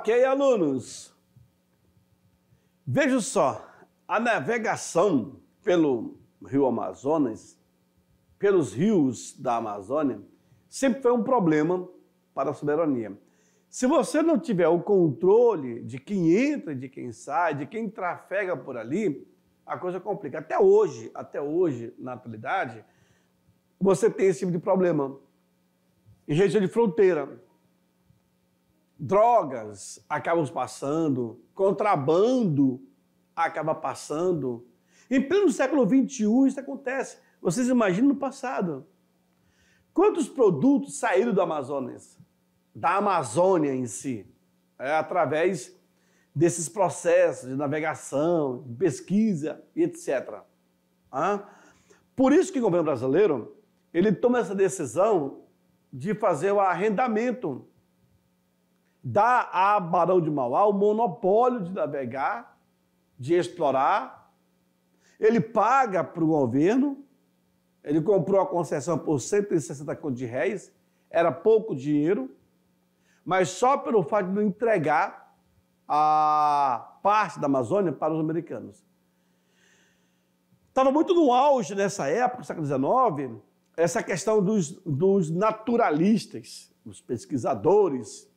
Ok, alunos? Veja só, a navegação pelo rio Amazonas, pelos rios da Amazônia, sempre foi um problema para a soberania. Se você não tiver o controle de quem entra, de quem sai, de quem trafega por ali, a coisa complica. Até hoje, até hoje, na atualidade, você tem esse tipo de problema. Em região de fronteira, drogas acabam passando, contrabando acaba passando. Em pleno século XXI isso acontece. Vocês imaginam no passado. Quantos produtos saíram do Amazonas? Da Amazônia em si. É, através desses processos de navegação, de pesquisa e etc. Por isso que o governo brasileiro ele toma essa decisão de fazer o arrendamento dá a Barão de Mauá o monopólio de navegar, de explorar. Ele paga para o governo, ele comprou a concessão por 160 contos de réis, era pouco dinheiro, mas só pelo fato de não entregar a parte da Amazônia para os americanos. Estava muito no auge nessa época, século XIX, essa questão dos, dos naturalistas, os pesquisadores,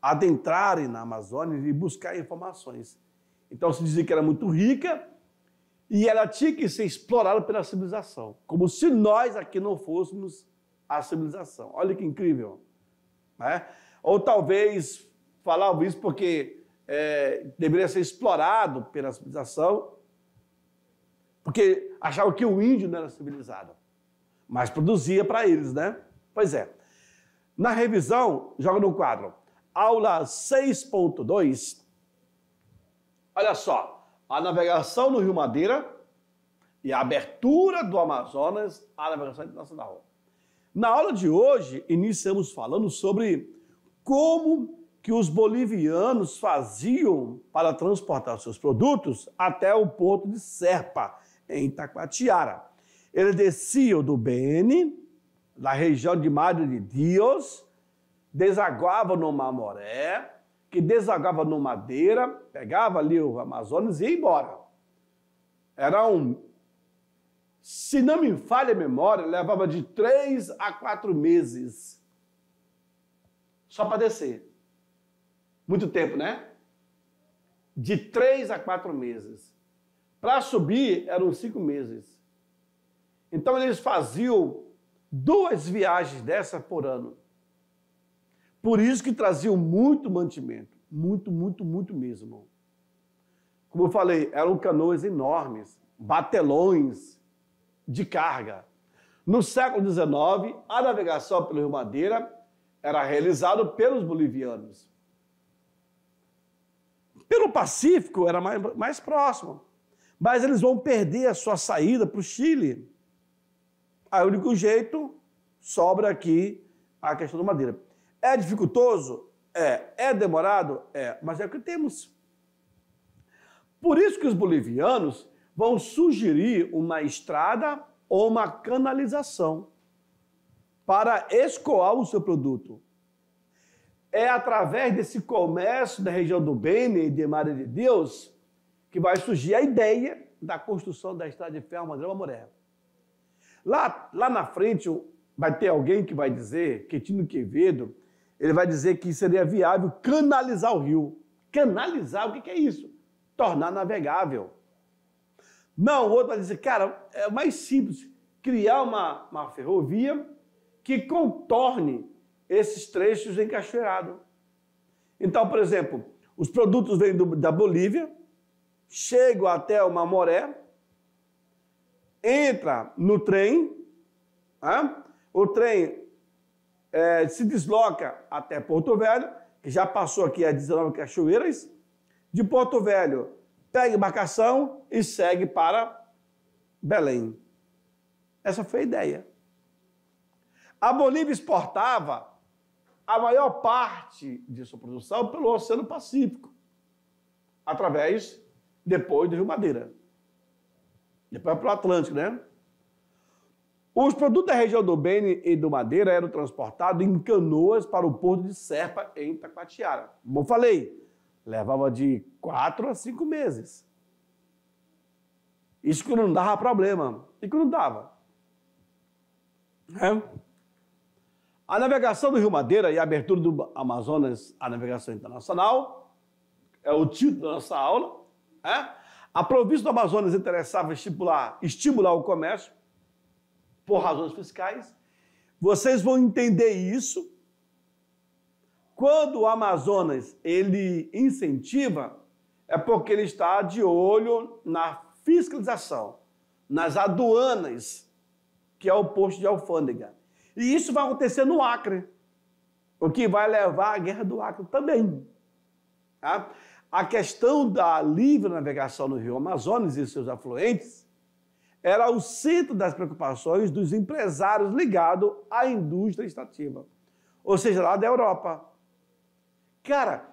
adentrarem na Amazônia e buscar informações. Então se dizia que era muito rica e ela tinha que ser explorada pela civilização, como se nós aqui não fôssemos a civilização. Olha que incrível. Né? Ou talvez falavam isso porque é, deveria ser explorado pela civilização, porque achavam que o índio não era civilizado, mas produzia para eles, né? Pois é. Na revisão, joga no quadro aula 6.2, olha só, a navegação no Rio Madeira e a abertura do Amazonas à navegação internacional. Na aula de hoje, iniciamos falando sobre como que os bolivianos faziam para transportar seus produtos até o porto de Serpa, em Itacoatiara. Eles desciam do Beni, da região de Madre de Dios, desaguava no Mamoré, que desaguava no Madeira, pegava ali o Amazonas e ia embora. Era um. Se não me falha a memória, levava de três a quatro meses só para descer. Muito tempo, né? De três a quatro meses. Para subir, eram cinco meses. Então eles faziam duas viagens dessa por ano. Por isso que traziam muito mantimento. Muito, muito, muito mesmo. Como eu falei, eram canoas enormes, batelões de carga. No século XIX, a navegação pelo Rio Madeira era realizada pelos bolivianos. Pelo Pacífico era mais, mais próximo, mas eles vão perder a sua saída para o Chile. Aí o único jeito sobra aqui a questão do madeira. É dificultoso? É. É demorado? É. Mas é o que temos. Por isso que os bolivianos vão sugerir uma estrada ou uma canalização para escoar o seu produto. É através desse comércio da região do Bene e de Maria de Deus que vai surgir a ideia da construção da estrada de ferro André Moré. Lá, lá na frente vai ter alguém que vai dizer que Quevedo ele vai dizer que seria viável canalizar o rio. Canalizar, o que é isso? Tornar navegável. Não, o outro vai dizer, cara, é mais simples criar uma, uma ferrovia que contorne esses trechos encaixeirados. Então, por exemplo, os produtos vêm do, da Bolívia, chegam até uma moré, entra no trem, tá? o trem é, se desloca até Porto Velho, que já passou aqui a 19 cachoeiras. De Porto Velho, pega embarcação e segue para Belém. Essa foi a ideia. A Bolívia exportava a maior parte de sua produção pelo Oceano Pacífico, através, depois do Rio Madeira. Depois para o Atlântico, né? Os produtos da região do Beni e do Madeira eram transportados em canoas para o porto de Serpa, em Taquatiara. Como falei, levava de quatro a cinco meses. Isso que não dava problema. E que não dava. É. A navegação do Rio Madeira e a abertura do Amazonas à navegação internacional é o título da nossa aula. É. A província do Amazonas interessava estipular, estimular o comércio por razões fiscais. Vocês vão entender isso quando o Amazonas ele incentiva, é porque ele está de olho na fiscalização, nas aduanas, que é o posto de alfândega. E isso vai acontecer no Acre, o que vai levar à guerra do Acre também. Tá? A questão da livre navegação no rio Amazonas e seus afluentes era o centro das preocupações dos empresários ligados à indústria estativa, ou seja, lá da Europa. Cara,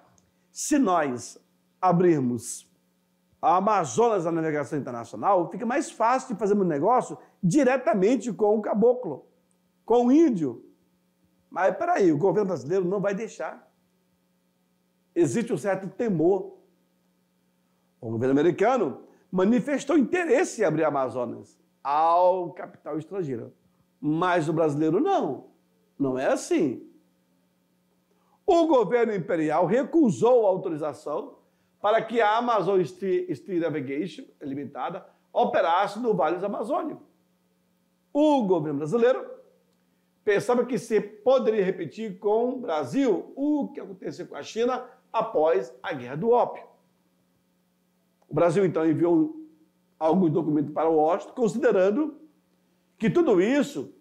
se nós abrirmos a Amazonas à navegação internacional, fica mais fácil de fazermos um negócio diretamente com o caboclo, com o índio. Mas peraí, o governo brasileiro não vai deixar. Existe um certo temor. O governo americano manifestou interesse em abrir Amazonas ao capital estrangeiro. Mas o brasileiro não. Não é assim. O governo imperial recusou a autorização para que a Amazon Street Navigation Limitada operasse no Vale Amazônico. O governo brasileiro pensava que se poderia repetir com o Brasil o que aconteceu com a China após a Guerra do Ópio. Brasil, então, enviou alguns documentos para o Washington, considerando que tudo isso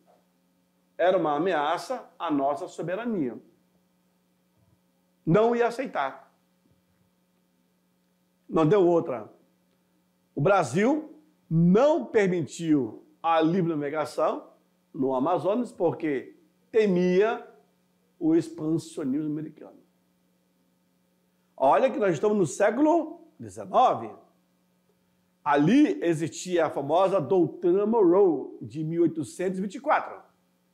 era uma ameaça à nossa soberania. Não ia aceitar. Não deu outra. O Brasil não permitiu a livre navegação no Amazonas porque temia o expansionismo americano. Olha que nós estamos no século XIX. Ali existia a famosa Doutrina Monroe, de 1824.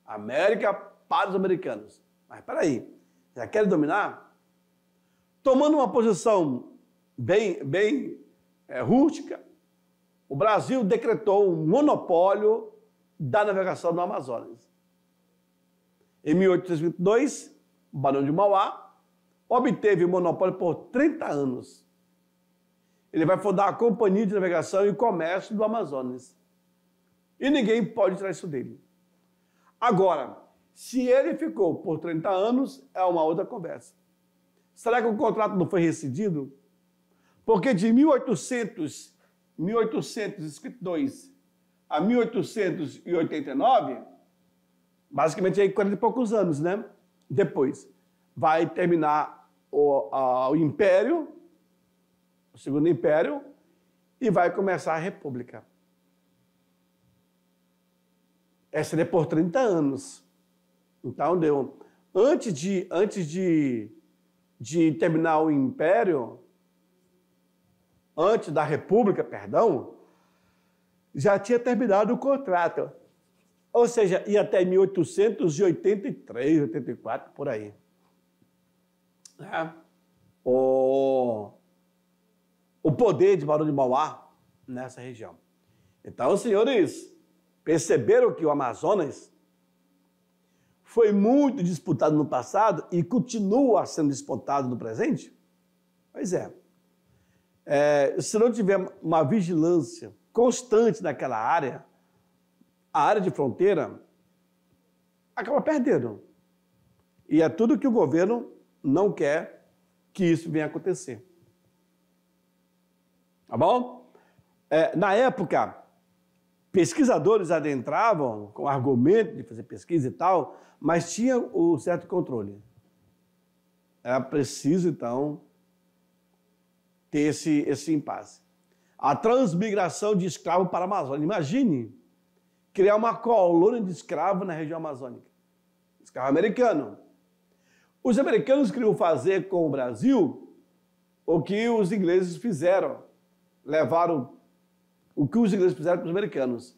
América para os americanos. Mas peraí, já querem dominar? Tomando uma posição bem, bem é, rústica, o Brasil decretou um monopólio da navegação no Amazonas. Em 1822, o Barão de Mauá obteve o monopólio por 30 anos. Ele vai fundar a Companhia de Navegação e Comércio do Amazonas. E ninguém pode tirar isso dele. Agora, se ele ficou por 30 anos, é uma outra conversa. Será que o contrato não foi rescindido? Porque de 1800, 1852 a 1889, basicamente aí 40 e poucos anos, né? Depois, vai terminar o, a, o Império Segundo Império, e vai começar a República. É Essa seria por 30 anos. Então deu. Antes de, antes de, de terminar o Império, antes da República, perdão, já tinha terminado o contrato. Ou seja, ia até 1883, 84, por aí. É. O, o poder de Barão de Mauá nessa região. Então, senhores, perceberam que o Amazonas foi muito disputado no passado e continua sendo disputado no presente? Pois é. é se não tiver uma vigilância constante naquela área, a área de fronteira acaba perdendo. E é tudo que o governo não quer que isso venha acontecer. Tá bom? É, na época, pesquisadores adentravam com argumento de fazer pesquisa e tal, mas tinha o certo controle. Era preciso, então, ter esse, esse impasse. A transmigração de escravo para a Amazônia. Imagine criar uma colônia de escravo na região amazônica. Escravo americano. Os americanos queriam fazer com o Brasil o que os ingleses fizeram levaram o que os ingleses fizeram com os americanos.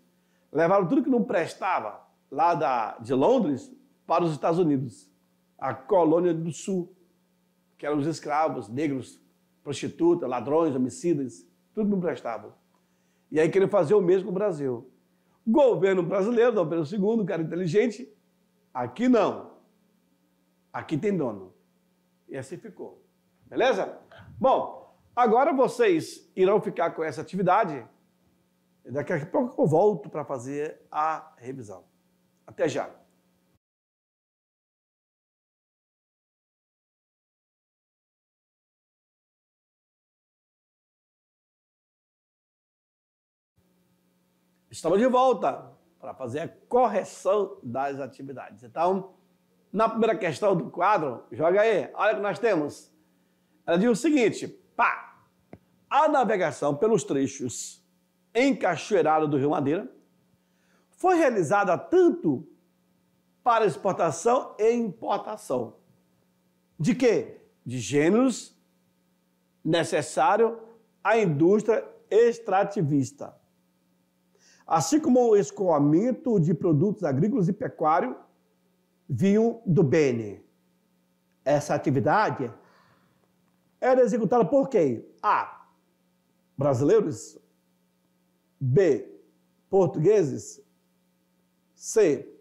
Levaram tudo que não prestava lá da, de Londres para os Estados Unidos, a colônia do Sul, que eram os escravos, negros, prostitutas, ladrões, homicidas, tudo que não prestava. E aí queriam fazer o mesmo com o Brasil. governo brasileiro, Dom Pedro II, cara inteligente, aqui não. Aqui tem dono. E assim ficou. Beleza? Bom, Agora vocês irão ficar com essa atividade. Daqui a pouco eu volto para fazer a revisão. Até já! Estamos de volta para fazer a correção das atividades. Então, na primeira questão do quadro, joga aí. Olha o que nós temos. Ela diz o seguinte: Pá! A navegação pelos trechos encachoeirados do Rio Madeira foi realizada tanto para exportação e importação. De quê? De gêneros necessário à indústria extrativista. Assim como o escoamento de produtos agrícolas e pecuário vinham do Beni. Essa atividade era executada por quem? A. Brasileiros. B. Portugueses. C.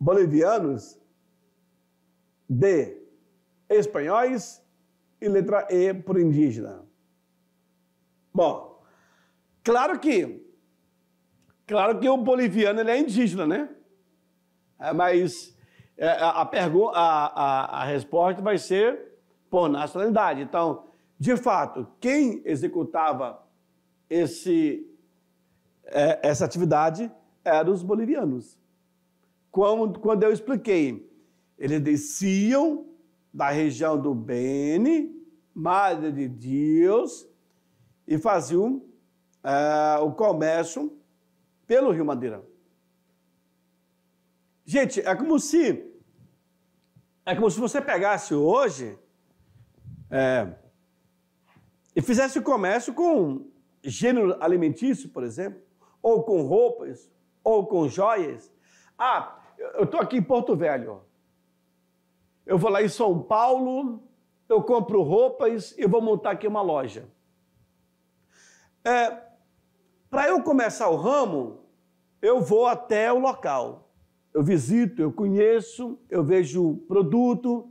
Bolivianos. D. Espanhóis. E letra E por indígena. Bom, claro que. Claro que o boliviano ele é indígena, né? É, mas é, a, a, a, a resposta vai ser por nacionalidade. Então, de fato, quem executava esse, é, essa atividade eram os bolivianos. Quando, quando eu expliquei, eles desciam da região do Beni, Madre de Deus, e faziam é, o comércio pelo Rio Madeira. Gente, é como se é como se você pegasse hoje é, e fizesse comércio com gênero alimentício, por exemplo, ou com roupas, ou com joias. Ah, eu estou aqui em Porto Velho. Eu vou lá em São Paulo, eu compro roupas e vou montar aqui uma loja. É, Para eu começar o ramo, eu vou até o local. Eu visito, eu conheço, eu vejo o produto,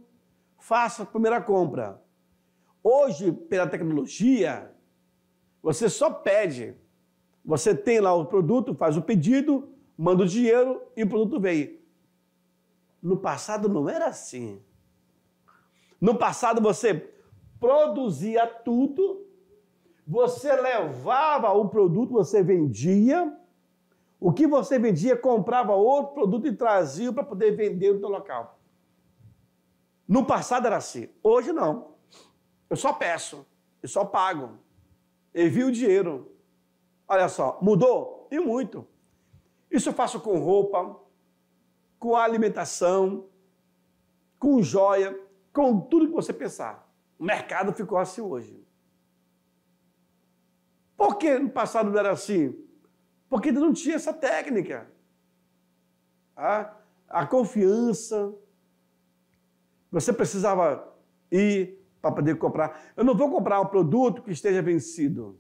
faço a primeira compra. Hoje, pela tecnologia, você só pede. Você tem lá o produto, faz o pedido, manda o dinheiro e o produto vem. No passado não era assim. No passado você produzia tudo, você levava o produto, você vendia, o que você vendia comprava outro produto e trazia para poder vender no teu local. No passado era assim, hoje não. Eu só peço, eu só pago. Envio o dinheiro. Olha só, mudou? E muito. Isso eu faço com roupa, com alimentação, com joia, com tudo que você pensar. O mercado ficou assim hoje. Por que no passado não era assim? Porque não tinha essa técnica. A, ah, a confiança. Você precisava ir, para poder comprar. Eu não vou comprar um produto que esteja vencido.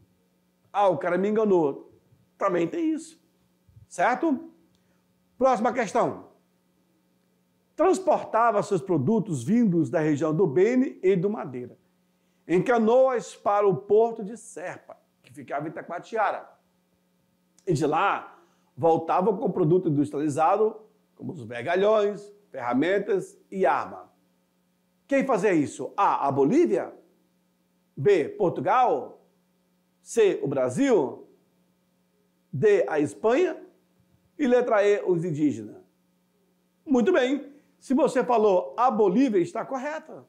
Ah, o cara me enganou. Também tem isso. Certo? Próxima questão. Transportava seus produtos vindos da região do Bene e do Madeira, em canoas para o porto de Serpa, que ficava em Itacoatiara. E de lá voltava com produto industrializado, como os vergalhões, ferramentas e arma. Quem fazia isso? A. A Bolívia? B. Portugal? C. O Brasil? D. A Espanha? E letra E. Os indígenas. Muito bem. Se você falou a Bolívia, está correta.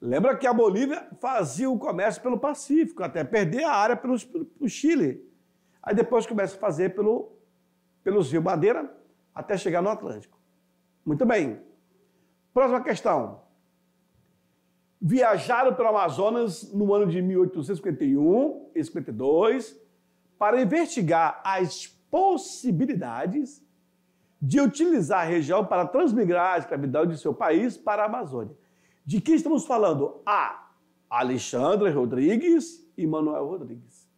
Lembra que a Bolívia fazia o comércio pelo Pacífico, até perder a área pelo, pelo Chile. Aí depois começa a fazer pelo, pelo Rio Madeira, até chegar no Atlântico. Muito bem. Próxima questão viajaram para o Amazonas no ano de 1851 e 52 para investigar as possibilidades de utilizar a região para transmigrar a escravidão de seu país para a Amazônia. De quem estamos falando? A. Alexandre Rodrigues e Manuel Rodrigues.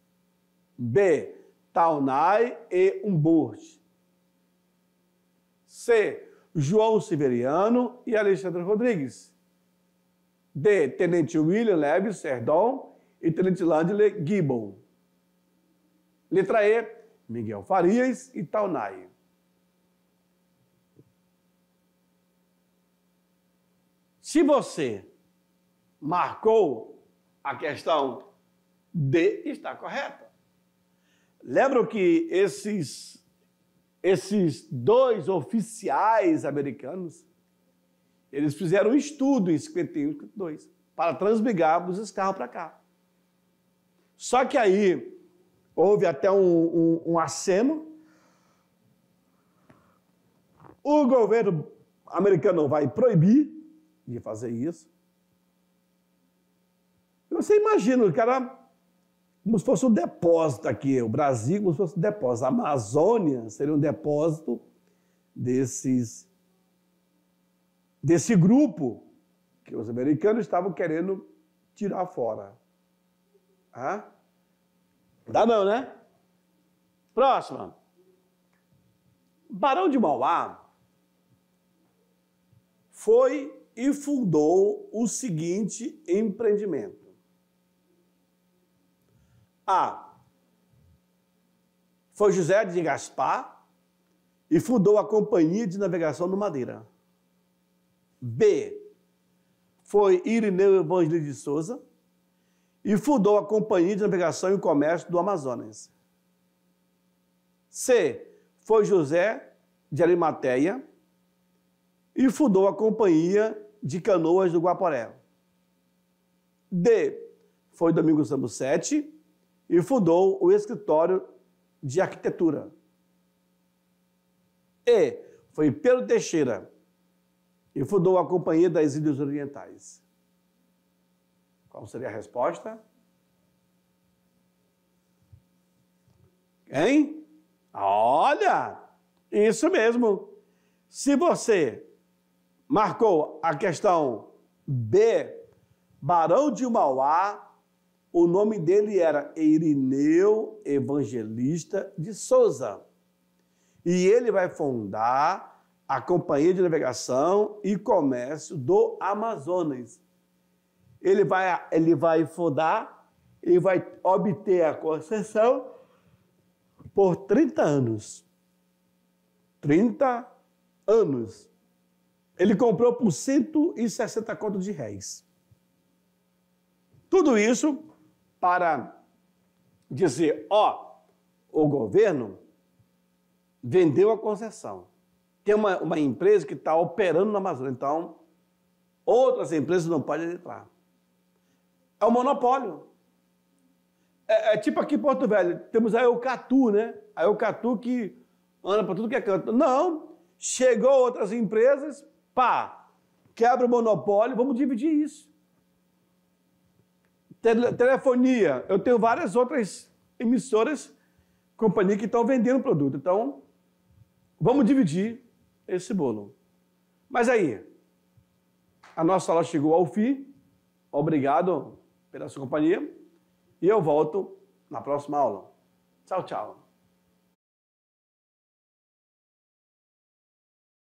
B. Taunay e Humboldt. C. João Severiano e Alexandre Rodrigues. D. Tenente William Leves Serdon e Tenente Landley Gibbon. Letra E. Miguel Farias e Taunay. Se você marcou a questão D, está correta. Lembro que esses, esses dois oficiais americanos eles fizeram um estudo em 51 e 52 para transbigarmos esse carro para cá. Só que aí houve até um, um, um aceno. O governo americano vai proibir de fazer isso. Você imagina, o cara, como se fosse um depósito aqui, o Brasil como se fosse um depósito. A Amazônia seria um depósito desses desse grupo que os americanos estavam querendo tirar fora. Hã? Dá não, né? Próxima. Barão de Mauá foi e fundou o seguinte empreendimento. A. Foi José de Gaspar e fundou a Companhia de Navegação do Madeira. B. Foi Irineu Evangelista de Souza e fundou a Companhia de Navegação e Comércio do Amazonas. C. Foi José de Arimateia e fundou a Companhia de Canoas do Guaporé. D. Foi Domingos Sambucetti e fundou o Escritório de Arquitetura. E. Foi Pedro Teixeira e fundou a Companhia das Ilhas Orientais. Qual seria a resposta? Hein? Olha! Isso mesmo. Se você marcou a questão B, Barão de Mauá, o nome dele era Irineu Evangelista de Souza. E ele vai fundar a Companhia de Navegação e Comércio do Amazonas. Ele vai, ele vai fundar e vai obter a concessão por 30 anos. 30 anos. Ele comprou por 160 contos de réis. Tudo isso para dizer, ó, o governo vendeu a concessão tem uma, uma empresa que está operando na Amazônia, então outras empresas não podem entrar. É um monopólio. É, é, tipo aqui em Porto Velho, temos a Eucatu, né? A Eucatu que anda para tudo que é canto. Não, chegou outras empresas, pá, quebra o monopólio, vamos dividir isso. telefonia, eu tenho várias outras emissoras, companhia que estão vendendo produto. Então, vamos dividir esse bolo. Mas aí, a nossa aula chegou ao fim. Obrigado pela sua companhia. E eu volto na próxima aula. Tchau, tchau.